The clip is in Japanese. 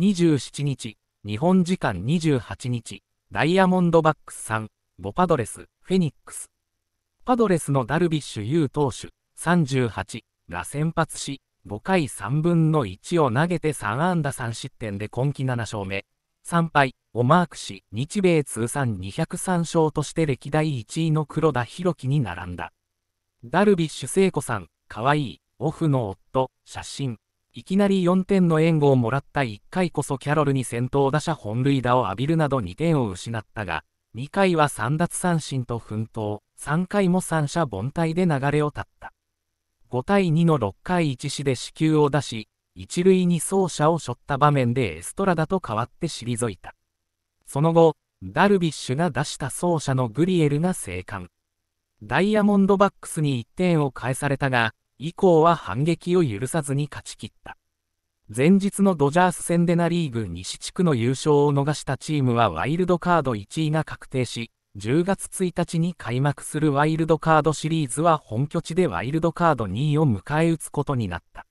27日、日本時間28日、ダイヤモンドバックスさん、ボパドレス、フェニックス。パドレスのダルビッシュ有投手、38が先発し、5回3分の1を投げて3安打3失点で今季7勝目、3敗をマークし、日米通算203勝として歴代1位の黒田博樹に並んだ。ダルビッシュ聖子さん、かわいい、オフの夫、写真。いきなり4点の援護をもらった1回こそキャロルに先頭打者本塁打を浴びるなど2点を失ったが、2回は3奪三振と奮闘、3回も三者凡退で流れを立った。5対2の6回1死で死球を出し、一塁に走者を背負った場面でエストラダと代わって退いた。その後、ダルビッシュが出した走者のグリエルが生還。ダイヤモンドバックスに1点を返されたが、以降は反撃を許さずに勝ち切った。前日のドジャース戦でナリーグ西地区の優勝を逃したチームはワイルドカード1位が確定し、10月1日に開幕するワイルドカードシリーズは本拠地でワイルドカード2位を迎え撃つことになった。